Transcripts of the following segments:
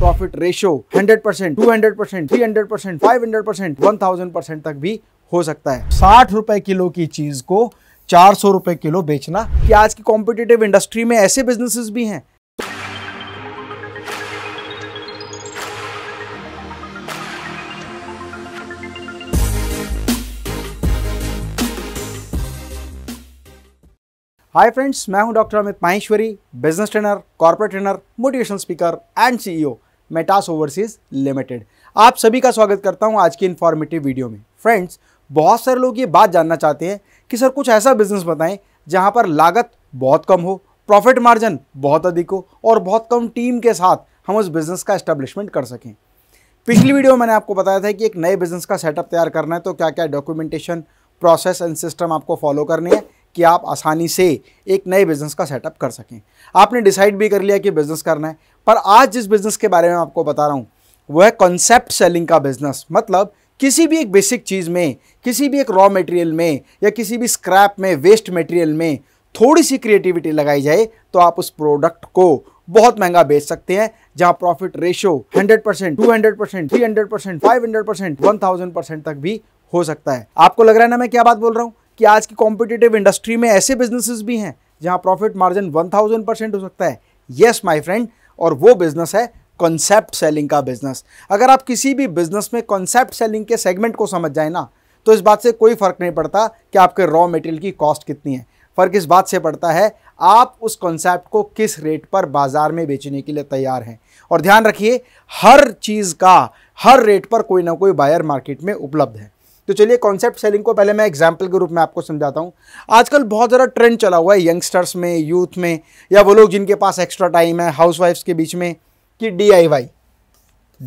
profit ratio 100 percent two hundred percent three hundred percent five hundred percent one thousand percent तक भी हो सकता है साठ रुपए किलो की चीज को चार सौ रुपए किलो बेचना कि आज की कॉम्पिटेटिव इंडस्ट्री में ऐसे बिजनेसेस भी हैं हाय फ्रेंड्स मैं हूं doctor Amit Maheshwari business trainer corporate trainer motivational speaker and CEO Metas overseas limited आप सभी का स्वागत करता हूं आज की इन्फॉर्मेटिव वीडियो में फ्रेंड्स बहुत सारे लोग ये बात जानना चाहते हैं कि सर कुछ ऐसा बिजनेस बताएं जहां पर लागत बहुत कम हो प्रॉफिट मार्जिन बहुत अधिक हो और बहुत कम टीम के साथ हम उस बिज़नेस का एस्टेब्लिशमेंट कर सकें पिछली वीडियो में मैंने आपको बताया था कि एक नए बिज़नेस का सेटअप तैयार करना है तो क्या क्या डॉक्यूमेंटेशन प्रोसेस एंड सिस्टम आपको फॉलो करनी है कि आप आसानी से एक नए बिज़नेस का सेटअप कर सकें आपने डिसाइड भी कर लिया कि बिज़नेस करना है पर आज जिस बिज़नेस के बारे में आपको बता रहा हूँ वह है कॉन्सेप्ट सेलिंग का बिज़नेस मतलब किसी भी एक बेसिक चीज़ में किसी भी एक रॉ मटेरियल में या किसी भी स्क्रैप में वेस्ट मटेरियल में थोड़ी सी क्रिएटिविटी लगाई जाए तो आप उस प्रोडक्ट को बहुत महंगा बेच सकते हैं जहां profit ratio 100 percent two hundred percent three hundred percent five hundred percent one thousand percent तक भी हो सकता है आपको लग रहा है ना मैं क्या बात बोल रहा हूँ कि आज की कॉम्पिटेटिव इंडस्ट्री में ऐसे बिजनेसेस भी हैं जहां प्रॉफिट मार्जिन 1000 परसेंट हो सकता है यस माय फ्रेंड और वो बिजनेस है कॉन्सेप्ट सेलिंग का बिजनेस अगर आप किसी भी बिजनेस में कॉन्सेप्ट सेलिंग के सेगमेंट को समझ जाए ना तो इस बात से कोई फर्क नहीं पड़ता कि आपके रॉ मटेरियल की कॉस्ट कितनी है फर्क इस बात से पड़ता है आप उस कॉन्सेप्ट को किस रेट पर बाजार में बेचने के लिए तैयार हैं और ध्यान रखिए हर चीज़ का हर रेट पर कोई ना कोई बायर मार्केट में उपलब्ध है तो चलिए कॉन्सेप्ट सेलिंग को पहले मैं एग्जाम्पल के रूप में आपको समझाता हूँ आजकल बहुत ज़्यादा ट्रेंड चला हुआ है यंगस्टर्स में यूथ में या वो लोग जिनके पास एक्स्ट्रा टाइम है हाउस के बीच में कि D I Y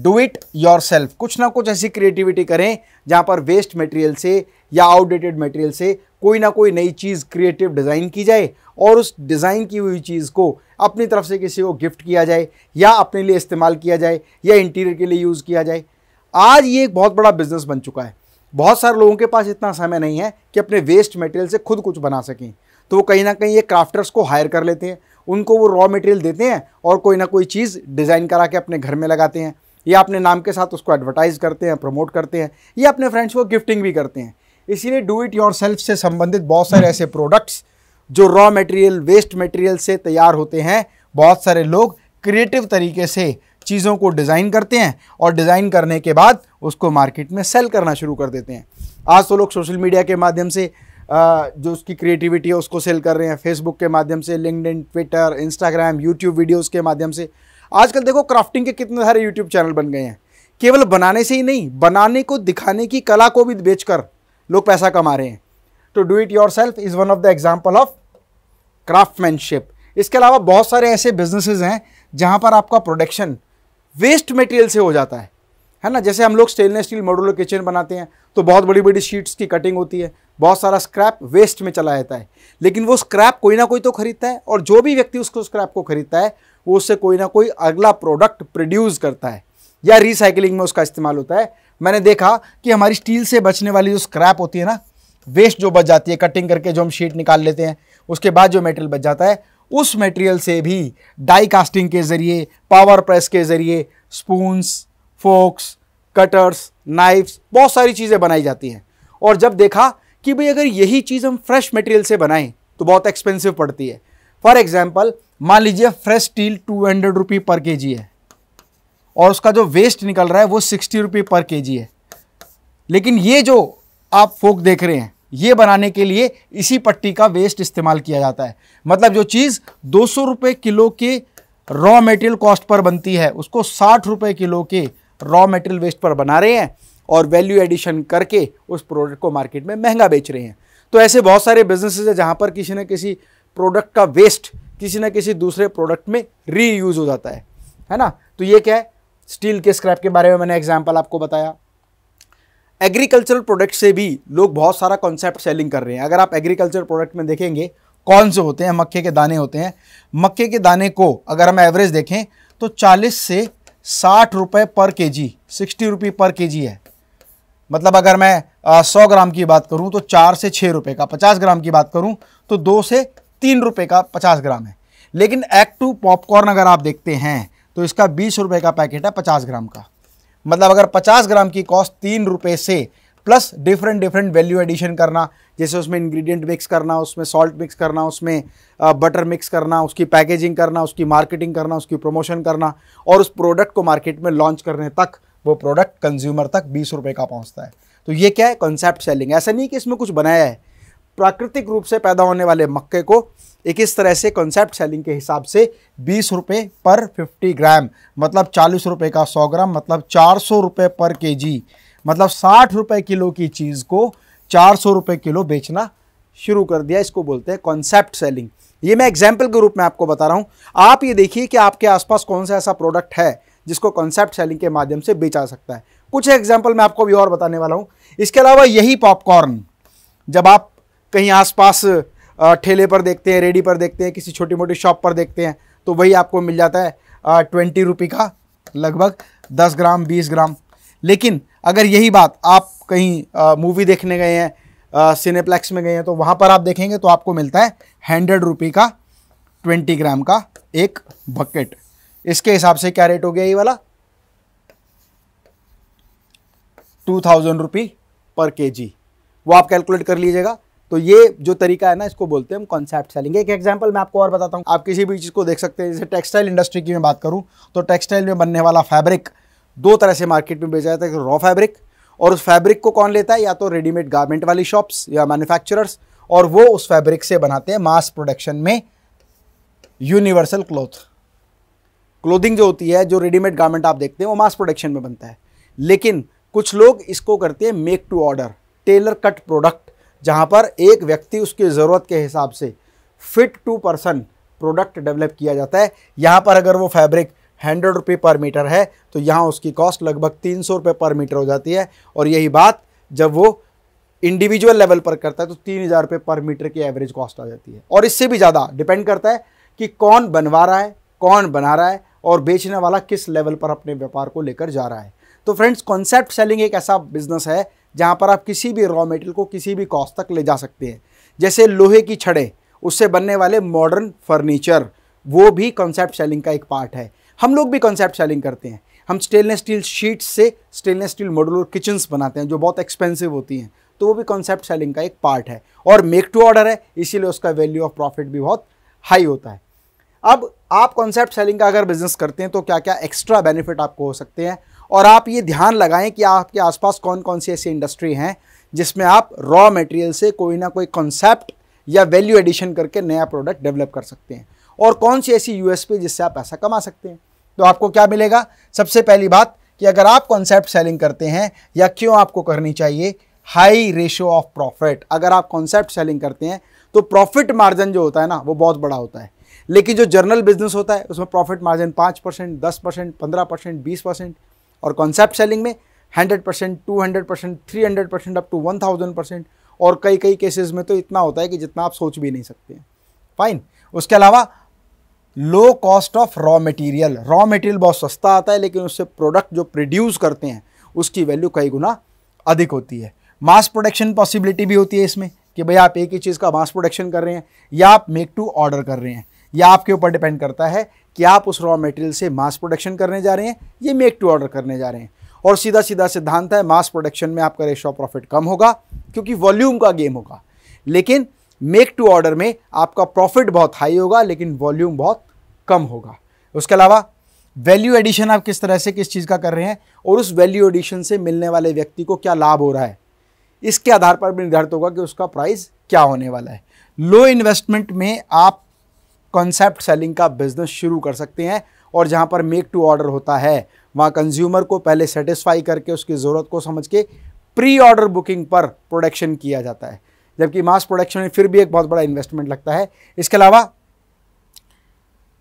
do it yourself कुछ ना कुछ ऐसी क्रिएटिविटी करें जहाँ पर वेस्ट मटेरियल से या आउटडेटेड मटेरियल से कोई ना कोई नई चीज़ क्रिएटिव डिज़ाइन की जाए और उस डिज़ाइन की हुई चीज़ को अपनी तरफ से किसी को गिफ्ट किया जाए या अपने लिए इस्तेमाल किया जाए या इंटीरियर के लिए यूज़ किया जाए आज ये एक बहुत बड़ा बिजनेस बन चुका है बहुत सारे लोगों के पास इतना समय नहीं है कि अपने वेस्ट मटेरियल से खुद कुछ बना सकें तो वो कहीं ना कहीं ये क्राफ्टर्स को हायर कर लेते हैं उनको वो रॉ मटेरियल देते हैं और कोई ना कोई चीज़ डिज़ाइन करा के अपने घर में लगाते हैं या अपने नाम के साथ उसको एडवर्टाइज़ करते हैं प्रमोट करते हैं या अपने फ्रेंड्स को गिफ्टिंग भी करते हैं इसीलिए डू इट योर से संबंधित बहुत सारे ऐसे प्रोडक्ट्स जो रॉ मटेरियल वेस्ट मटेरियल से तैयार होते हैं बहुत सारे लोग क्रिएटिव तरीके से चीज़ों को डिज़ाइन करते हैं और डिज़ाइन करने के बाद उसको मार्केट में सेल करना शुरू कर देते हैं आज तो लोग सोशल मीडिया के माध्यम से जो उसकी क्रिएटिविटी है उसको सेल कर रहे हैं फेसबुक के माध्यम से LinkedIn Twitter Instagram YouTube videos के माध्यम से आजकल देखो क्राफ्टिंग के कितने सारे यूट्यूब चैनल बन गए हैं केवल बनाने से ही नहीं बनाने को दिखाने की कला को भी बेचकर लोग पैसा कमा रहे हैं तो do it yourself is one of the example of craftsmanship इसके अलावा बहुत सारे ऐसे बिजनेसेस हैं जहाँ पर आपका प्रोडक्शन वेस्ट मटेरियल से हो जाता है है ना जैसे हम लोग स्टेनलेस स्टील मॉडुलर किचन बनाते हैं तो बहुत बड़ी बड़ी शीट्स की कटिंग होती है बहुत सारा स्क्रैप वेस्ट में चला जाता है लेकिन वो स्क्रैप कोई ना कोई तो खरीदता है और जो भी व्यक्ति उसको स्क्रैप को खरीदता है वो उससे कोई ना कोई अगला प्रोडक्ट प्रोड्यूस करता है या रिसाइकिलिंग में उसका इस्तेमाल होता है मैंने देखा कि हमारी स्टील से बचने वाली जो स्क्रैप होती है ना वेस्ट जो बच जाती है कटिंग करके जो हम शीट निकाल लेते हैं उसके बाद जो मेटेरियल बच जाता है उस मटेरियल से भी डाई कास्टिंग के ज़रिए पावर प्रेस के ज़रिए स्पून्स फोक्स कटर्स नाइफ्स बहुत सारी चीज़ें बनाई जाती हैं और जब देखा कि भाई अगर यही चीज़ हम फ्रेश मटेरियल से बनाएं तो बहुत एक्सपेंसिव पड़ती है फॉर एग्जाम्पल मान लीजिए fresh steel two hundred rupee पर के जी है और उसका जो वेस्ट निकल रहा है वो सिक्सटी रुपये पर के जी है लेकिन ये जो आप फोक देख रहे हैं ये बनाने के लिए इसी पट्टी का वेस्ट इस्तेमाल किया जाता है मतलब जो चीज़ दो सौ रुपये किलो के रॉ मटेरियल कॉस्ट पर बनती है उसको साठ रुपये किलो के रॉ मटेरियल वेस्ट पर बना रहे हैं और वैल्यू एडिशन करके उस प्रोडक्ट को मार्केट में महंगा बेच रहे हैं तो ऐसे बहुत सारे बिजनेसेस हैं जहाँ पर किसी न किसी प्रोडक्ट का वेस्ट किसी न किसी दूसरे प्रोडक्ट में रीयूज हो जाता है है ना तो ये क्या है स्टील के स्क्रैप के बारे में मैंने एग्जाम्पल आपको बताया एग्रीकल्चरल प्रोडक्ट से भी लोग बहुत सारा कॉन्सेप्ट सेलिंग कर रहे हैं अगर आप एग्रीकल्चर प्रोडक्ट में देखेंगे कौन से होते हैं मक्के के दाने होते हैं मक्के के दाने को अगर हम एवरेज देखें तो 40 से साठ रुपये पर के जी सिक्सटी रुपये पर के जी है मतलब अगर मैं सौ ग्राम की बात करूं तो चार से छः रुपये का पचास ग्राम की बात करूं तो दो से तीन रुपये का पचास ग्राम है लेकिन एक्ट टू पॉपकॉर्न अगर आप देखते हैं तो इसका बीस रुपये का पैकेट है पचास ग्राम का मतलब अगर पचास ग्राम की कॉस्ट तीन रुपये से plus different different value addition करना जैसे उसमें इंग्रेडिएंट मिक्स करना उसमें सॉल्ट मिक्स करना उसमें बटर मिक्स करना उसकी पैकेजिंग करना उसकी मार्केटिंग करना उसकी प्रमोशन करना और उस प्रोडक्ट को मार्केट में लॉन्च करने तक वो प्रोडक्ट कंज्यूमर तक बीस रुपये का पहुँचता है तो ये क्या है कॉन्सेप्ट सेलिंग ऐसा नहीं कि इसमें कुछ बनाया है प्राकृतिक रूप से पैदा होने वाले मक्के को एक इस तरह से कॉन्सेप्ट सेलिंग के हिसाब से बीस रुपये पर फिफ्टी ग्राम मतलब चालीस रुपये का सौ ग्राम मतलब चार सौ रुपये पर के जी मतलब साठ रुपये किलो की चीज़ को चार सौ रुपये किलो बेचना शुरू कर दिया इसको बोलते हैं कॉन्सेप्ट सेलिंग ये मैं एग्जाम्पल के रूप में आपको बता रहा हूँ आप ये देखिए कि आपके आसपास कौन सा ऐसा प्रोडक्ट है जिसको कॉन्सेप्ट सेलिंग के माध्यम से बेचा सकता है कुछ एग्जाम्पल मैं आपको भी और बताने वाला हूँ इसके अलावा यही पॉपकॉर्न जब आप कहीं आसपास ठेले पर देखते हैं रेडी पर देखते हैं किसी छोटी मोटी शॉप पर देखते हैं तो वही आपको मिल जाता है ट्वेंटी रुपी का लगभग दस ग्राम बीस ग्राम लेकिन अगर यही बात आप कहीं मूवी देखने गए हैं सिनेप्लेक्स में गए हैं तो वहाँ पर आप देखेंगे तो आपको मिलता है हंड्रेड रुपी का ट्वेंटी ग्राम का एक बकेट इसके हिसाब से क्या रेट हो गया ये वाला टू थाउजेंड रुपी पर के जी वो आप कैलकुलेट कर लीजिएगा तो ये जो तरीका है ना इसको बोलते हैं हम कॉन्सेप्ट सेलिंग एक एग्जांपल मैं आपको और बताता हूँ आप किसी भी चीज़ को देख सकते हैं जैसे टेक्सटाइल इंडस्ट्री की मैं बात करूँ तो टेक्सटाइल में बनने वाला फैब्रिक दो तरह से मार्केट में बेचा जाता है रॉ फैब्रिक तो और उस फैब्रिक को कौन लेता है या तो रेडीमेड गारमेंट वाली शॉप्स या मैन्युफैक्चरर्स और वो उस फैब्रिक से बनाते हैं मास प्रोडक्शन में यूनिवर्सल क्लोथ क्लोथिंग जो होती है जो रेडीमेड गारमेंट आप देखते हैं वो मास प्रोडक्शन में बनता है लेकिन कुछ लोग इसको करते हैं make to order tailor cut product जहाँ पर एक व्यक्ति उसकी ज़रूरत के हिसाब से fit to person product develop किया जाता है यहाँ पर अगर वो फैब्रिक हंड्रेड रुपये पर मीटर है तो यहाँ उसकी कॉस्ट लगभग तीन सौ रुपये पर मीटर हो जाती है और यही बात जब वो इंडिविजुअल लेवल पर करता है तो तीन हज़ार रुपये पर मीटर की एवरेज कॉस्ट आ जाती है और इससे भी ज़्यादा डिपेंड करता है कि कौन बनवा रहा है कौन बना रहा है और बेचने वाला किस लेवल पर अपने व्यापार को लेकर जा रहा है तो फ्रेंड्स कॉन्सेप्ट सेलिंग एक ऐसा बिजनेस है जहाँ पर आप किसी भी रॉ मेटेरियल को किसी भी कॉस्ट तक ले जा सकते हैं जैसे लोहे की छड़ें उससे बनने वाले मॉडर्न फर्नीचर वो भी कॉन्सेप्ट सेलिंग का एक पार्ट है हम लोग भी कॉन्सेप्ट सेलिंग करते हैं हम स्टेनलेस स्टील शीट्स से स्टेनलेस स्टील मॉडुलर किचन्स बनाते हैं जो बहुत एक्सपेंसिव होती हैं तो वो भी कॉन्सेप्ट सेलिंग का एक पार्ट है और मेक टू ऑर्डर है इसीलिए उसका वैल्यू ऑफ प्रॉफिट भी बहुत हाई होता है अब आप कॉन्सेप्ट सेलिंग का अगर बिजनेस करते हैं तो क्या क्या एक्स्ट्रा बेनिफिट आपको हो सकते हैं और आप ये ध्यान लगाएं कि आपके आसपास कौन कौन सी ऐसी इंडस्ट्री हैं जिसमें आप रॉ मटेरियल से कोई ना कोई कॉन्सेप्ट या वैल्यू एडिशन करके नया प्रोडक्ट डेवलप कर सकते हैं और कौन सी ऐसी यूएसपी जिससे आप पैसा कमा सकते हैं तो आपको क्या मिलेगा सबसे पहली बात कि अगर आप कॉन्सेप्ट सेलिंग करते हैं या क्यों आपको करनी चाहिए हाई रेशियो ऑफ प्रॉफिट अगर आप कॉन्सेप्ट सेलिंग करते हैं तो प्रॉफिट मार्जिन जो होता है ना वो बहुत बड़ा होता है लेकिन जो जर्नल बिजनेस होता है उसमें प्रॉफिट मार्जिन पाँच परसेंट दस परसेंट पंद्रह परसेंट बीस परसेंट और कॉन्सेप्ट सेलिंग में hundred percent two hundred percent three hundred percent up to one thousand percent और कई कई केसेज में तो इतना होता है कि जितना आप सोच भी नहीं सकते फाइन उसके अलावा low cost of raw material raw material बहुत सस्ता आता है लेकिन उससे प्रोडक्ट जो प्रोड्यूस करते हैं उसकी वैल्यू कई गुना अधिक होती है मास प्रोडक्शन पॉसिबिलिटी भी होती है इसमें कि भाई आप एक ही चीज़ का मास प्रोडक्शन कर रहे हैं या आप मेक टू ऑर्डर कर रहे हैं या आपके ऊपर डिपेंड करता है कि आप उस रॉ मटेरियल से मास प्रोडक्शन करने जा रहे हैं या मेक टू ऑर्डर करने जा रहे हैं और सीधा सीधा सिद्धांत है मास प्रोडक्शन में आपका रेशो प्रॉफिट कम होगा क्योंकि वॉल्यूम का गेम होगा लेकिन मेक टू ऑर्डर में आपका प्रॉफिट बहुत हाई होगा लेकिन वॉल्यूम बहुत कम होगा उसके अलावा वैल्यू एडिशन आप किस तरह से किस चीज़ का कर रहे हैं और उस वैल्यू एडिशन से मिलने वाले व्यक्ति को क्या लाभ हो रहा है इसके आधार पर भी निर्धारित होगा कि उसका प्राइस क्या होने वाला है लो इन्वेस्टमेंट में आप कॉन्सेप्ट सेलिंग का बिजनेस शुरू कर सकते हैं और जहां पर मेक टू ऑर्डर होता है वहां कंज्यूमर को पहले सेटिस्फाई करके उसकी ज़रूरत को समझ के प्री ऑर्डर बुकिंग पर प्रोडक्शन किया जाता है जबकि मास प्रोडक्शन में फिर भी एक बहुत बड़ा इन्वेस्टमेंट लगता है इसके अलावा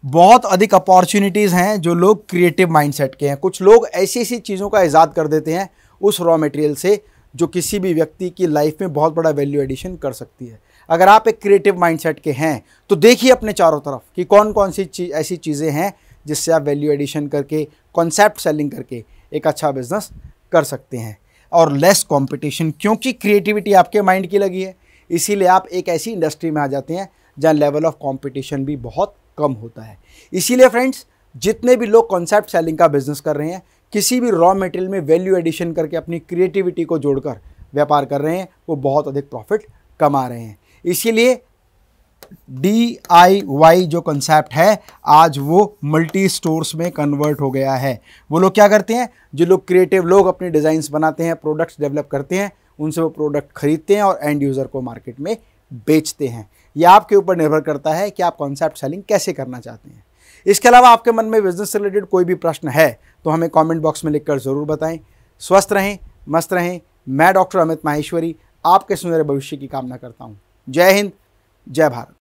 बहुत अधिक अपॉर्चुनिटीज़ हैं जो लोग क्रिएटिव माइंडसेट के हैं कुछ लोग ऐसी ऐसी चीज़ों का ईजाद कर देते हैं उस रॉ मटेरियल से जो किसी भी व्यक्ति की लाइफ में बहुत बड़ा वैल्यू एडिशन कर सकती है अगर आप एक क्रिएटिव माइंडसेट के हैं तो देखिए अपने चारों तरफ कि कौन कौन सी चीज ऐसी चीज़ें हैं जिससे आप वैल्यू एडिशन करके कॉन्सेप्ट सेलिंग करके एक अच्छा बिजनेस कर सकते हैं और लेस कॉम्पिटिशन क्योंकि क्रिएटिविटी आपके माइंड की लगी है इसीलिए आप एक ऐसी इंडस्ट्री में आ जाते हैं जहाँ लेवल ऑफ कॉम्पिटिशन भी बहुत कम होता है इसीलिए फ्रेंड्स जितने भी लोग कॉन्सेप्ट सेलिंग का बिजनेस कर रहे हैं किसी भी रॉ मटेरियल में वैल्यू एडिशन करके अपनी क्रिएटिविटी को जोड़कर व्यापार कर रहे हैं वो बहुत अधिक प्रॉफिट कमा रहे हैं इसीलिए डी आई वाई जो कंसेप्ट है आज वो मल्टी स्टोर्स में कन्वर्ट हो गया है वो लोग क्या करते हैं जो लोग क्रिएटिव लोग अपने डिज़ाइंस बनाते हैं प्रोडक्ट्स डेवलप करते हैं उनसे वो प्रोडक्ट खरीदते हैं और एंड यूज़र को मार्केट में बेचते हैं ये आपके ऊपर निर्भर करता है कि आप कॉन्सेप्ट सेलिंग कैसे करना चाहते हैं इसके अलावा आपके मन में बिजनेस से रिलेटेड कोई भी प्रश्न है तो हमें कमेंट बॉक्स में लिखकर ज़रूर बताएं स्वस्थ रहें मस्त रहें मैं डॉक्टर अमित माहेश्वरी आपके सुनहरे भविष्य की कामना करता हूँ जय हिंद जय भारत